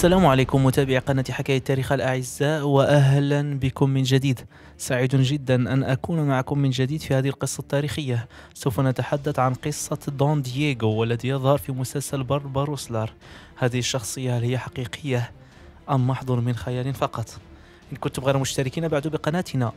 السلام عليكم متابعي قناة حكاية التاريخ الأعزاء وأهلا بكم من جديد سعيد جدا أن أكون معكم من جديد في هذه القصة التاريخية سوف نتحدث عن قصة دون دييغو والذي يظهر في مسلسل برباروسلار هذه الشخصية هل هي حقيقية أم محض من خيال فقط إن كنتم غير مشتركين بعد بقناتنا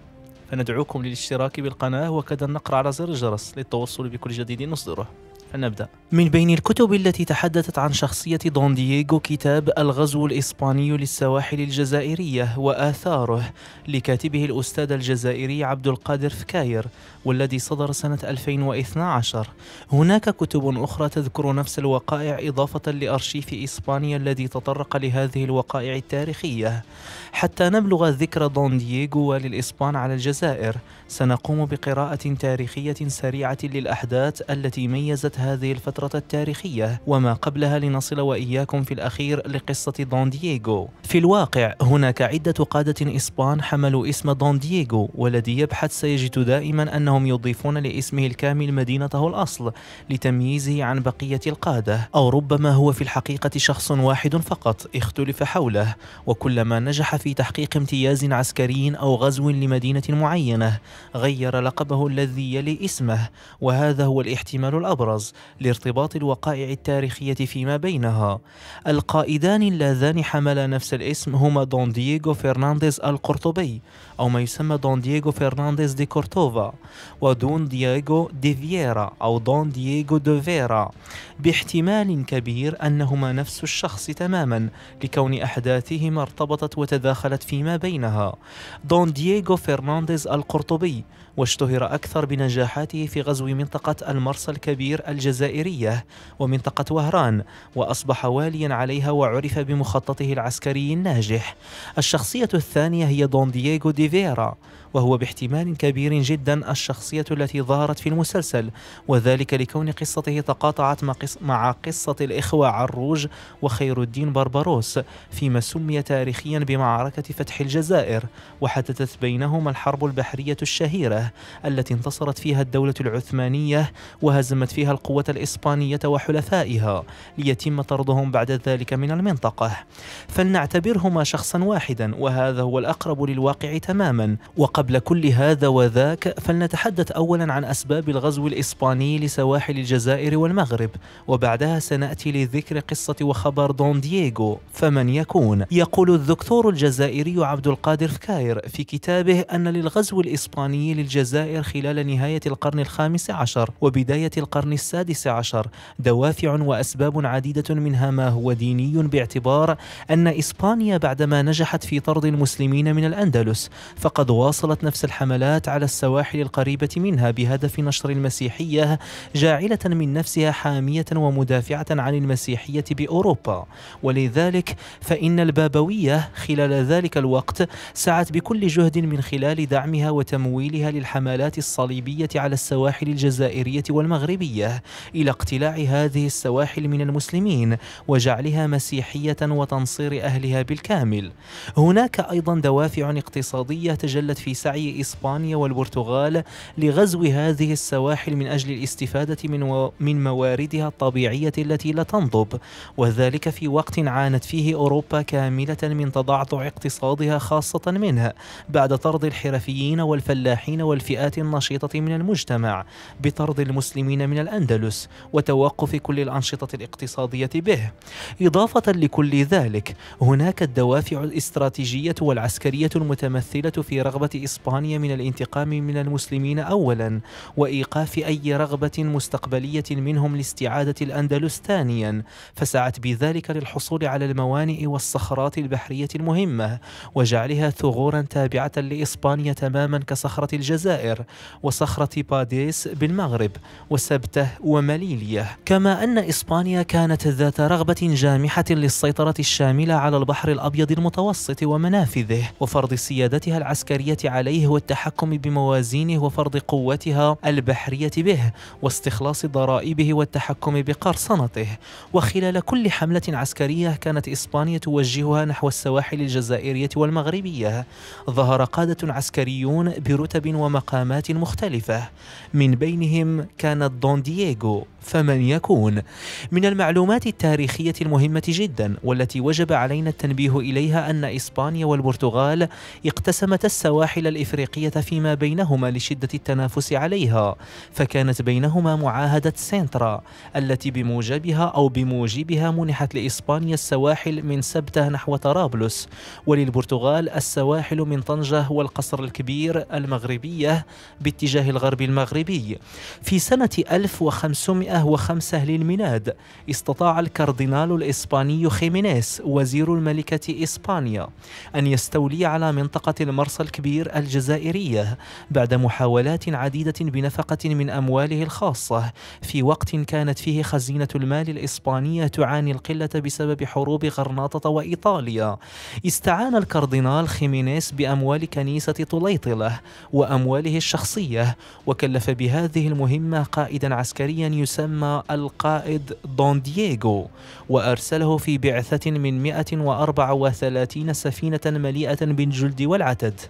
فندعوكم للاشتراك بالقناة وكذا النقر على زر الجرس للتوصل بكل جديد نصدره فلنبدأ من بين الكتب التي تحدثت عن شخصية دون دييغو كتاب الغزو الإسباني للسواحل الجزائرية وآثاره لكاتبه الأستاذ الجزائري عبد القادر فكاير والذي صدر سنة 2012 هناك كتب أخرى تذكر نفس الوقائع إضافة لأرشيف إسبانيا الذي تطرق لهذه الوقائع التاريخية حتى نبلغ ذكر دون دييغو وللإسبان على الجزائر سنقوم بقراءة تاريخية سريعة للأحداث التي ميزت هذه الفترة التاريخية وما قبلها لنصل وإياكم في الأخير لقصة دون دييغو في الواقع هناك عدة قادة إسبان حملوا اسم دون دييغو والذي يبحث سيجد دائما أنه فإنهم يضيفون لاسمه الكامل مدينته الأصل لتمييزه عن بقية القادة أو ربما هو في الحقيقة شخص واحد فقط اختلف حوله وكلما نجح في تحقيق امتياز عسكري أو غزو لمدينة معينة غير لقبه الذي يلي اسمه وهذا هو الاحتمال الأبرز لارتباط الوقائع التاريخية فيما بينها القائدان اللذان حملا نفس الاسم هما دون دييغو فرنانديز القرطبي أو ما يسمى دون دييغو فرنانديز دي كورتوفا ودون دييغو دي فييرا أو دون دييغو دو فيرا باحتمال كبير أنهما نفس الشخص تماما لكون أحداثهما ارتبطت وتداخلت فيما بينها دون دييغو فرنانديز القرطبي واشتهر أكثر بنجاحاته في غزو منطقة المرسى الكبير الجزائرية ومنطقة وهران وأصبح واليا عليها وعرف بمخططه العسكري الناجح الشخصية الثانية هي دون دييغو دي فيرا وهو باحتمال كبير جدا الشخصية التي ظهرت في المسلسل وذلك لكون قصته تقاطعت مع قصة الإخوة عروج وخير الدين بربروس فيما سمي تاريخيا بمعركة فتح الجزائر وحدثت بينهما الحرب البحرية الشهيرة التي انتصرت فيها الدولة العثمانية وهزمت فيها القوة الإسبانية وحلفائها ليتم طردهم بعد ذلك من المنطقة فلنعتبرهما شخصا واحدا وهذا هو الأقرب للواقع تماما وقبل كل هذا وذاك فلنتحدث أولا عن أسباب الغزو الإسباني لسواحل الجزائر والمغرب وبعدها سنأتي لذكر قصة وخبر دون دييغو فمن يكون يقول الدكتور الجزائري عبد القادر فكاير في كتابه أن للغزو الإسباني للجزائر الجزائر خلال نهاية القرن الخامس عشر وبداية القرن السادس عشر دوافع وأسباب عديدة منها ما هو ديني باعتبار أن إسبانيا بعدما نجحت في طرد المسلمين من الأندلس فقد واصلت نفس الحملات على السواحل القريبة منها بهدف نشر المسيحية جاعلة من نفسها حامية ومدافعة عن المسيحية بأوروبا ولذلك فإن البابوية خلال ذلك الوقت سعت بكل جهد من خلال دعمها وتمويلها لل الحملات الصليبية على السواحل الجزائرية والمغربية إلى اقتلاع هذه السواحل من المسلمين وجعلها مسيحية وتنصير أهلها بالكامل هناك أيضا دوافع اقتصادية تجلت في سعي إسبانيا والبرتغال لغزو هذه السواحل من أجل الاستفادة من, و... من مواردها الطبيعية التي لا تنضب وذلك في وقت عانت فيه أوروبا كاملة من تضعضع اقتصادها خاصة منها بعد طرد الحرفيين والفلاحين والفئات النشيطة من المجتمع بطرد المسلمين من الأندلس وتوقف كل الأنشطة الاقتصادية به إضافة لكل ذلك هناك الدوافع الاستراتيجية والعسكرية المتمثلة في رغبة إسبانيا من الانتقام من المسلمين أولا وإيقاف أي رغبة مستقبلية منهم لاستعادة الأندلس ثانيا فسعت بذلك للحصول على الموانئ والصخرات البحرية المهمة وجعلها ثغورا تابعة لإسبانيا تماما كصخرة الجزائر الجزائر وصخرة باديس بالمغرب وسبته ومليلية كما أن إسبانيا كانت ذات رغبة جامحة للسيطرة الشاملة على البحر الأبيض المتوسط ومنافذه وفرض سيادتها العسكرية عليه والتحكم بموازينه وفرض قوتها البحرية به واستخلاص ضرائبه والتحكم بقرصنته وخلال كل حملة عسكرية كانت إسبانيا توجهها نحو السواحل الجزائرية والمغربية ظهر قادة عسكريون برتب و ومقامات مختلفة من بينهم كانت دون دييغو فمن يكون من المعلومات التاريخية المهمة جدا والتي وجب علينا التنبيه إليها أن إسبانيا والبرتغال اقتسمت السواحل الإفريقية فيما بينهما لشدة التنافس عليها فكانت بينهما معاهدة سنترا التي بموجبها أو بموجبها منحت لإسبانيا السواحل من سبتة نحو طرابلس وللبرتغال السواحل من طنجة والقصر الكبير المغربي الشرقية باتجاه الغرب المغربي في سنة 1505 للميلاد استطاع الكاردينال الإسباني خيمينيس وزير الملكة إسبانيا أن يستولي على منطقة المرسى الكبير الجزائرية بعد محاولات عديدة بنفقة من أمواله الخاصة في وقت كانت فيه خزينة المال الإسبانية تعاني القلة بسبب حروب غرناطة وإيطاليا استعان الكاردينال خيمينيس بأموال كنيسة طليطلة وأموال أمواله الشخصية وكلف بهذه المهمة قائدا عسكريا يسمى القائد دون دييغو وأرسله في بعثة من 134 سفينة مليئة بالجلد والعتد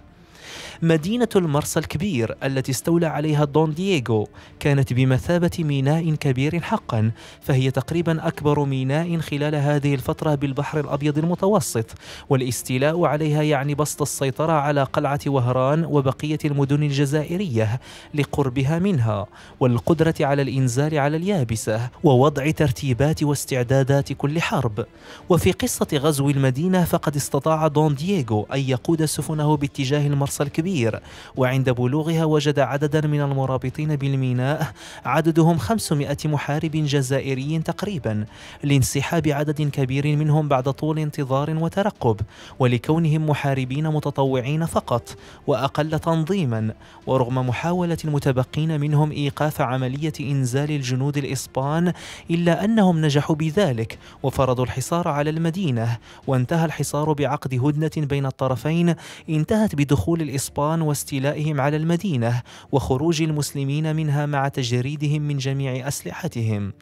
مدينة المرسى الكبير التي استولى عليها دون دييغو كانت بمثابة ميناء كبير حقا فهي تقريبا أكبر ميناء خلال هذه الفترة بالبحر الأبيض المتوسط والاستيلاء عليها يعني بسط السيطرة على قلعة وهران وبقية المدن الجزائرية لقربها منها والقدرة على الإنزال على اليابسة ووضع ترتيبات واستعدادات كل حرب وفي قصة غزو المدينة فقد استطاع دون دييغو أن يقود سفنه باتجاه المرسى الكبير وعند بلوغها وجد عددا من المرابطين بالميناء عددهم 500 محارب جزائري تقريبا لانسحاب عدد كبير منهم بعد طول انتظار وترقب ولكونهم محاربين متطوعين فقط وأقل تنظيما ورغم محاولة المتبقين منهم إيقاف عملية إنزال الجنود الإسبان إلا أنهم نجحوا بذلك وفرضوا الحصار على المدينة وانتهى الحصار بعقد هدنة بين الطرفين انتهت بدخول الإسبان واستيلائهم على المدينة وخروج المسلمين منها مع تجريدهم من جميع أسلحتهم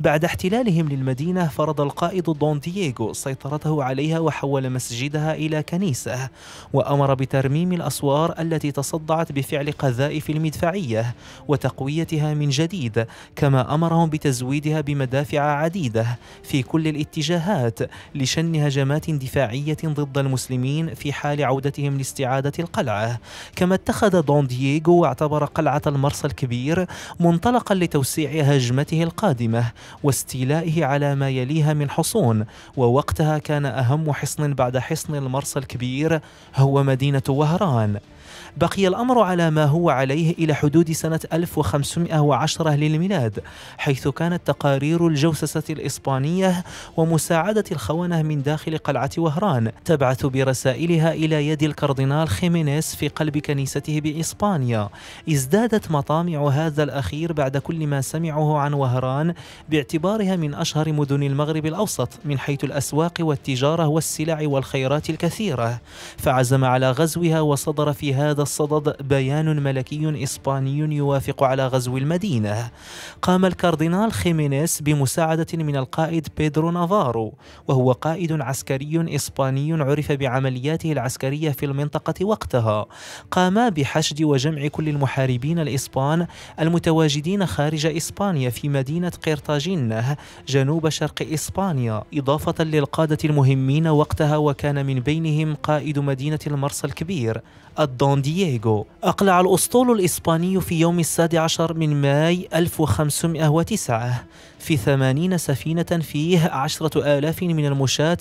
بعد احتلالهم للمدينة فرض القائد دون دييغو سيطرته عليها وحول مسجدها إلى كنيسة وأمر بترميم الأسوار التي تصدعت بفعل قذائف المدفعية وتقويتها من جديد كما أمرهم بتزويدها بمدافع عديدة في كل الاتجاهات لشن هجمات دفاعية ضد المسلمين في حال عودتهم لاستعادة القلعة القلعة كما اتخذ دون دييغو واعتبر قلعة المرسى الكبير منطلقا لتوسيع هجمته القادمة واستيلائه على ما يليها من حصون ووقتها كان أهم حصن بعد حصن المرسى الكبير هو مدينة وهران بقي الأمر على ما هو عليه إلى حدود سنة 1510 للميلاد حيث كانت تقارير الجوسسة الإسبانية ومساعدة الخونة من داخل قلعة وهران تبعث برسائلها إلى يد الكاردينال خيمينيس في قلب كنيسته بإسبانيا ازدادت مطامع هذا الأخير بعد كل ما سمعه عن وهران باعتبارها من أشهر مدن المغرب الأوسط من حيث الأسواق والتجارة والسلع والخيرات الكثيرة فعزم على غزوها وصدر في هذا هذا الصدد بيان ملكي إسباني يوافق على غزو المدينة قام الكاردينال خيمينيس بمساعدة من القائد بيدرو نافارو وهو قائد عسكري إسباني عرف بعملياته العسكرية في المنطقة وقتها قام بحشد وجمع كل المحاربين الإسبان المتواجدين خارج إسبانيا في مدينة قرطاجنة جنوب شرق إسبانيا إضافة للقادة المهمين وقتها وكان من بينهم قائد مدينة المرسى الكبير الدوندي دييغو أقلع الأسطول الإسباني في يوم السادس عشر من ماي 1509 في ثمانين سفينة فيه عشرة آلاف من المشاة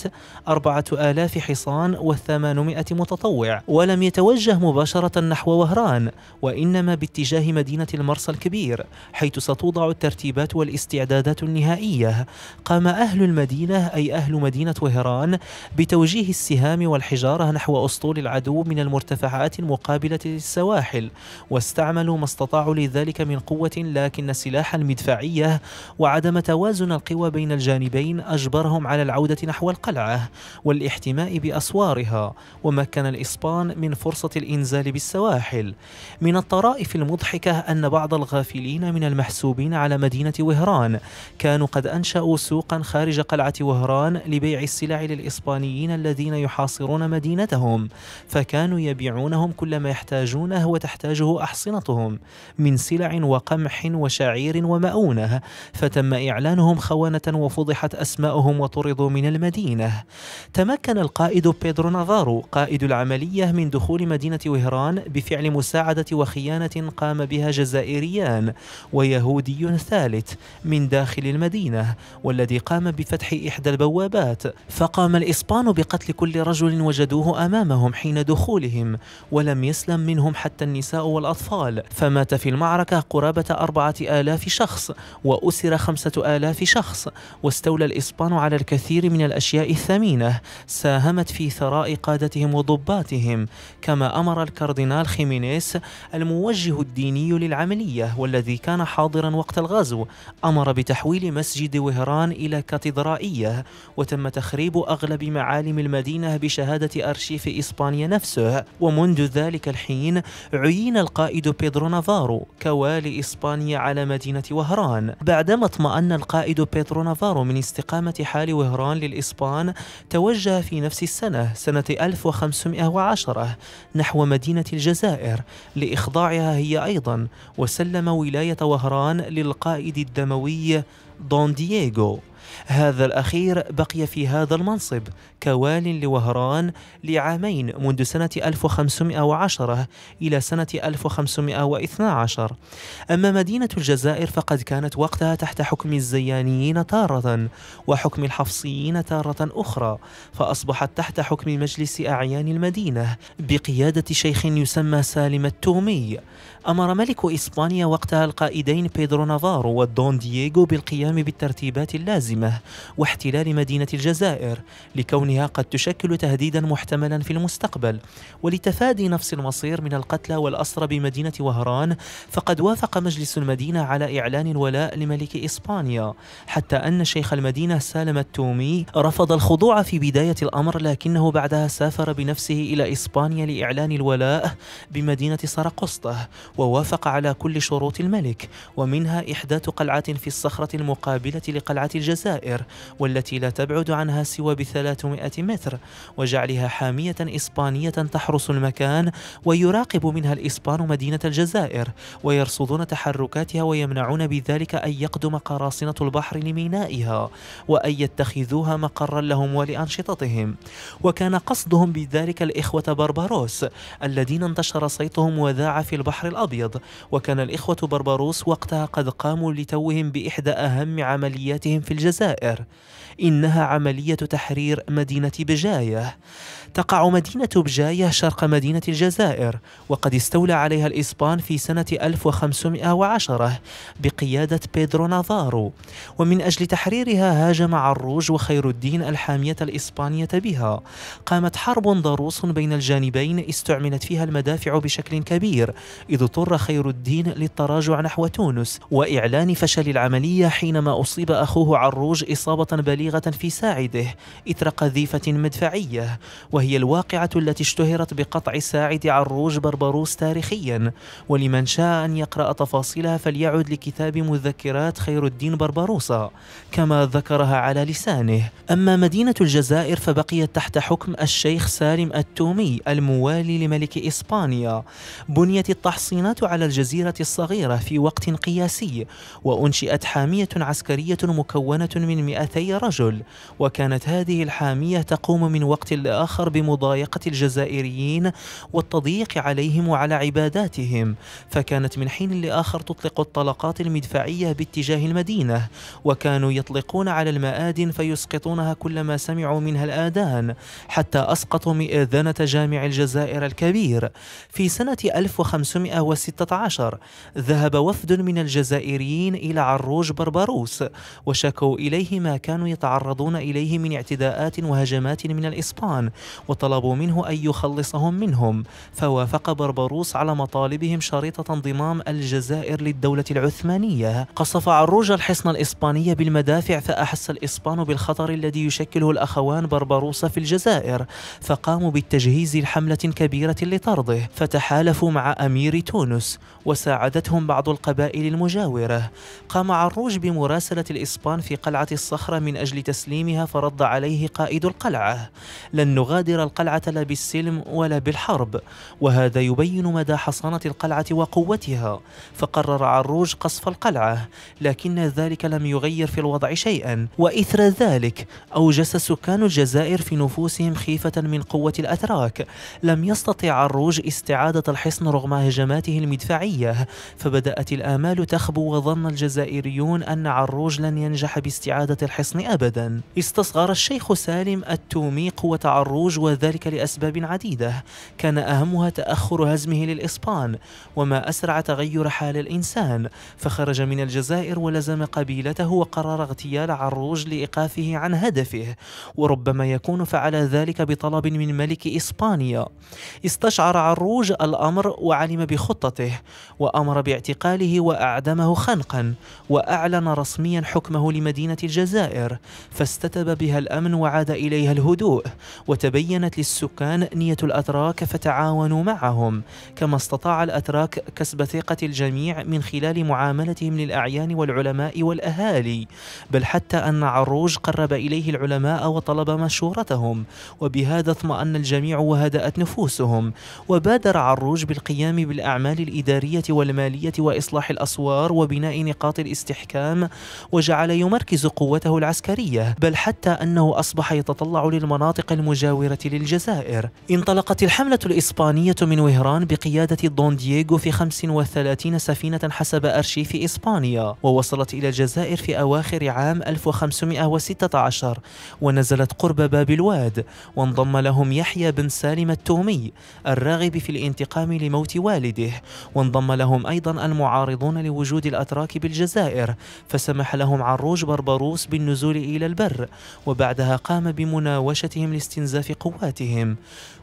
أربعة آلاف حصان وثمانمائة متطوع ولم يتوجه مباشرة نحو وهران وإنما باتجاه مدينة المرسى الكبير حيث ستوضع الترتيبات والاستعدادات النهائية قام أهل المدينة أي أهل مدينة وهران بتوجيه السهام والحجارة نحو أسطول العدو من المرتفعات المقابلة للسواحل واستعملوا ما استطاعوا لذلك من قوة لكن سلاح المدفعية وعدم عندما توازن القوى بين الجانبين أجبرهم على العودة نحو القلعة والاحتماء بأسوارها ومكن الإسبان من فرصة الإنزال بالسواحل من الطرائف المضحكة أن بعض الغافلين من المحسوبين على مدينة وهران كانوا قد أنشأوا سوقا خارج قلعة وهران لبيع السلع للإسبانيين الذين يحاصرون مدينتهم فكانوا يبيعونهم كل ما يحتاجونه وتحتاجه أحصنتهم من سلع وقمح وشعير ومؤونة فتم إعلانهم خونة وفضحت أسماؤهم وطردوا من المدينة تمكن القائد بيدرو نافارو قائد العملية من دخول مدينة وهران بفعل مساعدة وخيانة قام بها جزائريان ويهودي ثالث من داخل المدينة والذي قام بفتح إحدى البوابات فقام الإسبان بقتل كل رجل وجدوه أمامهم حين دخولهم ولم يسلم منهم حتى النساء والأطفال فمات في المعركة قرابة أربعة آلاف شخص وأسر خمسة آلاف شخص واستولى الإسبان على الكثير من الأشياء الثمينة ساهمت في ثراء قادتهم وضباطهم كما أمر الكاردينال خيمينيس الموجه الديني للعملية والذي كان حاضرا وقت الغزو أمر بتحويل مسجد وهران إلى كاتدرائية وتم تخريب أغلب معالم المدينة بشهادة أرشيف إسبانيا نفسه ومنذ ذلك الحين عين القائد بيدرو نافارو كوالي إسبانيا على مدينة وهران بعدما اطمأن أن القائد بيترو نافارو من استقامة حال وهران للإسبان توجه في نفس السنة سنة 1510 نحو مدينة الجزائر لإخضاعها هي أيضا وسلم ولاية وهران للقائد الدموي دون دييغو هذا الأخير بقي في هذا المنصب كوال لوهران لعامين منذ سنة 1510 إلى سنة 1512 أما مدينة الجزائر فقد كانت وقتها تحت حكم الزيانيين تارة وحكم الحفصيين تارة أخرى فأصبحت تحت حكم مجلس أعيان المدينة بقيادة شيخ يسمى سالم التومي أمر ملك إسبانيا وقتها القائدين بيدرو نافارو والدون دييغو بالقيام بالترتيبات اللازمة واحتلال مدينة الجزائر لكون بريطانيا قد تشكل تهديدا محتملا في المستقبل ولتفادي نفس المصير من القتلى والأسرى بمدينة وهران فقد وافق مجلس المدينة على إعلان الولاء لملك إسبانيا حتى أن شيخ المدينة سالم التومي رفض الخضوع في بداية الأمر لكنه بعدها سافر بنفسه إلى إسبانيا لإعلان الولاء بمدينة سرقسطة ووافق على كل شروط الملك ومنها إحداث قلعة في الصخرة المقابلة لقلعة الجزائر والتي لا تبعد عنها سوى بثلاثمائة 500 متر وجعلها حامية إسبانية تحرس المكان ويراقب منها الإسبان مدينة الجزائر ويرصدون تحركاتها ويمنعون بذلك أن يقدم قراصنة البحر لمينائها وأن يتخذوها مقرا لهم ولأنشطتهم وكان قصدهم بذلك الإخوة بربروس الذين انتشر صيتهم وذاع في البحر الأبيض وكان الإخوة بربروس وقتها قد قاموا لتوهم بإحدى أهم عملياتهم في الجزائر إنها عملية تحرير مدينة مدينة بجاية تقع مدينة بجاية شرق مدينة الجزائر وقد استولى عليها الإسبان في سنة 1510 بقيادة بيدرو نافارو ومن أجل تحريرها هاجم عروج وخير الدين الحامية الإسبانية بها قامت حرب ضروس بين الجانبين استعملت فيها المدافع بشكل كبير إذ اضطر خير الدين للتراجع نحو تونس وإعلان فشل العملية حينما أصيب أخوه عروج إصابة بليغة في ساعده إطرق نظيفة مدفعية وهي الواقعة التي اشتهرت بقطع ساعد عروج بربروس تاريخيا ولمن شاء أن يقرأ تفاصيلها فليعد لكتاب مذكرات خير الدين بربروسا كما ذكرها على لسانه أما مدينة الجزائر فبقيت تحت حكم الشيخ سالم التومي الموالي لملك إسبانيا بنيت التحصينات على الجزيرة الصغيرة في وقت قياسي وأنشئت حامية عسكرية مكونة من 200 رجل وكانت هذه الحامية الإسلامية تقوم من وقت لآخر بمضايقة الجزائريين والتضييق عليهم وعلى عباداتهم فكانت من حين لآخر تطلق الطلقات المدفعية باتجاه المدينة وكانوا يطلقون على المآدن فيسقطونها كلما سمعوا منها الآذان حتى أسقطوا مئذنة جامع الجزائر الكبير في سنة 1516 ذهب وفد من الجزائريين إلى عروج بربروس وشكوا إليه ما كانوا يتعرضون إليه من اعتداءات مهاجمات من الإسبان وطلبوا منه أن يخلصهم منهم فوافق بربروس على مطالبهم شريطة انضمام الجزائر للدولة العثمانية قصف عروج الحصن الإسباني بالمدافع فأحس الإسبان بالخطر الذي يشكله الأخوان بربروس في الجزائر فقاموا بالتجهيز لحملة كبيرة لطرده فتحالفوا مع أمير تونس وساعدتهم بعض القبائل المجاورة قام عروج بمراسلة الإسبان في قلعة الصخرة من أجل تسليمها فرد عليه قائد نريد القلعة لن نغادر القلعة لا بالسلم ولا بالحرب وهذا يبين مدى حصانة القلعة وقوتها فقرر عروج قصف القلعة لكن ذلك لم يغير في الوضع شيئا وإثر ذلك أوجس سكان الجزائر في نفوسهم خيفة من قوة الأتراك لم يستطع عروج استعادة الحصن رغم هجماته المدفعية فبدأت الآمال تخبو وظن الجزائريون أن عروج لن ينجح باستعادة الحصن أبدا استصغر الشيخ سالم سالم التومي قوة عروج وذلك لأسباب عديدة كان أهمها تأخر هزمه للإسبان وما أسرع تغير حال الإنسان فخرج من الجزائر ولزم قبيلته وقرر اغتيال عروج لإيقافه عن هدفه وربما يكون فعل ذلك بطلب من ملك إسبانيا استشعر عروج الأمر وعلم بخطته وأمر باعتقاله وأعدمه خنقا وأعلن رسميا حكمه لمدينة الجزائر فاستتب بها الأمن وعاد إليها الهدوء وتبينت للسكان نية الأتراك فتعاونوا معهم كما استطاع الأتراك كسب ثقة الجميع من خلال معاملتهم للأعيان والعلماء والأهالي بل حتى أن عروج قرب إليه العلماء وطلب مشورتهم وبهذا اطمأن الجميع وهدأت نفوسهم وبادر عروج بالقيام بالأعمال الإدارية والمالية وإصلاح الأسوار وبناء نقاط الاستحكام وجعل يمركز قوته العسكرية بل حتى أنه أصبح يتطلب تتطلع للمناطق المجاورة للجزائر انطلقت الحملة الإسبانية من وهران بقيادة دون دييغو في 35 سفينة حسب أرشيف إسبانيا ووصلت إلى الجزائر في أواخر عام 1516 ونزلت قرب باب الواد وانضم لهم يحيى بن سالم التومي الراغب في الانتقام لموت والده وانضم لهم أيضا المعارضون لوجود الأتراك بالجزائر فسمح لهم عروج بربروس بالنزول إلى البر وبعدها قام بمناوشتهم لاستنزاف قواتهم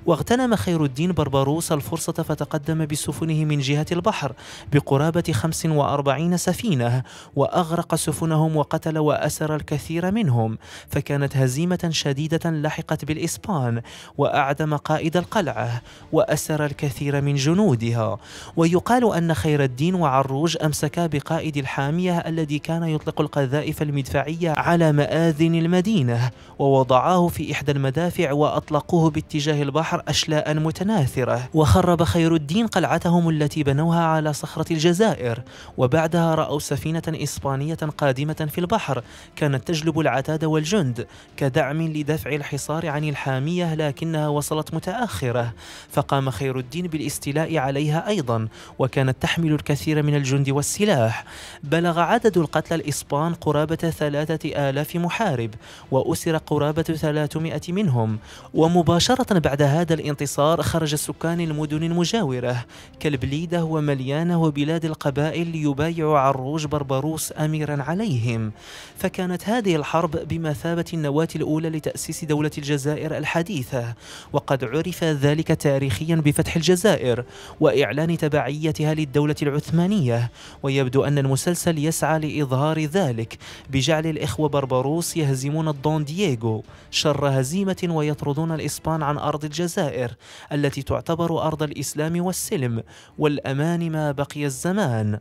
واغتنم خير الدين بربروس الفرصة فتقدم بسفنه من جهة البحر بقرابة 45 سفينة وأغرق سفنهم وقتل وأسر الكثير منهم فكانت هزيمة شديدة لحقت بالإسبان وأعدم قائد القلعة وأسر الكثير من جنودها ويقال أن خير الدين وعروج أمسكا بقائد الحامية الذي كان يطلق القذائف المدفعية على مآذن المدينة ووضعاه رعاه في إحدى المدافع وأطلقوه باتجاه البحر أشلاء متناثرة وخرب خير الدين قلعتهم التي بنوها على صخرة الجزائر وبعدها رأوا سفينة إسبانية قادمة في البحر كانت تجلب العتاد والجند كدعم لدفع الحصار عن الحامية لكنها وصلت متأخرة فقام خير الدين بالاستيلاء عليها أيضا وكانت تحمل الكثير من الجند والسلاح بلغ عدد القتلى الإسبان قرابة ثلاثة آلاف محارب وأسر قرابة 300 منهم ومباشرة بعد هذا الانتصار خرج سكان المدن المجاورة كالبليدة ومليانة وبلاد القبائل ليبايعوا عروج بربروس أميرا عليهم فكانت هذه الحرب بمثابة النواة الأولى لتأسيس دولة الجزائر الحديثة وقد عرف ذلك تاريخيا بفتح الجزائر وإعلان تبعيتها للدولة العثمانية ويبدو أن المسلسل يسعى لإظهار ذلك بجعل الإخوة بربروس يهزمون الدون دييغو شر هزيمة ويطردون الإسبان عن أرض الجزائر التي تعتبر أرض الإسلام والسلم والأمان ما بقي الزمان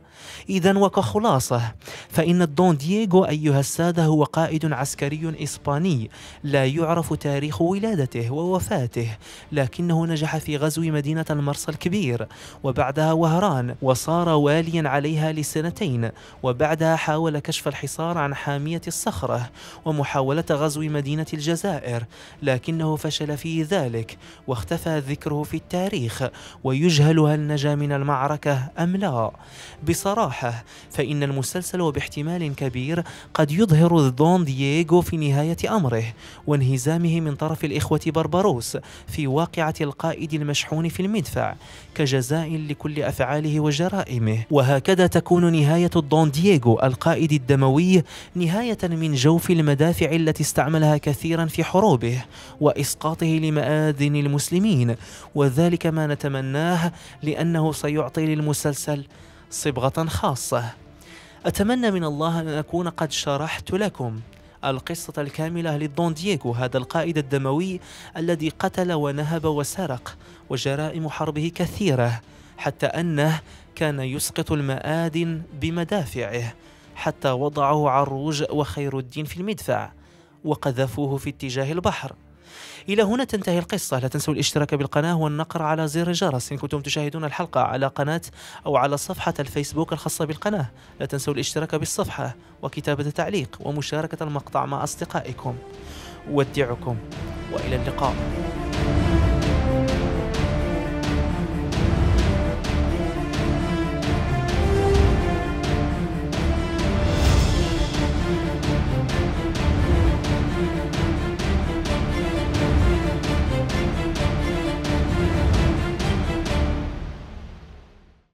إذا وكخلاصة فإن الدون دييغو أيها السادة هو قائد عسكري إسباني لا يعرف تاريخ ولادته ووفاته لكنه نجح في غزو مدينة المرسى الكبير وبعدها وهران وصار واليا عليها لسنتين وبعدها حاول كشف الحصار عن حامية الصخرة ومحاولة غزو مدينة الجزائر الجزائر لكنه فشل في ذلك واختفى ذكره في التاريخ ويجهل هل نجا من المعركة أم لا بصراحة فإن المسلسل وباحتمال كبير قد يظهر دون دييغو في نهاية أمره وانهزامه من طرف الإخوة بربروس في واقعة القائد المشحون في المدفع كجزاء لكل أفعاله وجرائمه وهكذا تكون نهاية دون دييغو القائد الدموي نهاية من جوف المدافع التي استعملها كثيرا في حروبه وإسقاطه لمآذن المسلمين وذلك ما نتمناه لأنه سيعطي للمسلسل صبغة خاصة أتمنى من الله أن أكون قد شرحت لكم القصة الكاملة للدون دييغو هذا القائد الدموي الذي قتل ونهب وسرق وجرائم حربه كثيرة حتى أنه كان يسقط المآدن بمدافعه حتى وضعه عروج وخير الدين في المدفع وقذفوه في اتجاه البحر إلى هنا تنتهي القصة لا تنسوا الاشتراك بالقناة والنقر على زر الجرس إن كنتم تشاهدون الحلقة على قناة أو على صفحة الفيسبوك الخاصة بالقناة لا تنسوا الاشتراك بالصفحة وكتابة تعليق ومشاركة المقطع مع أصدقائكم ودعكم وإلى اللقاء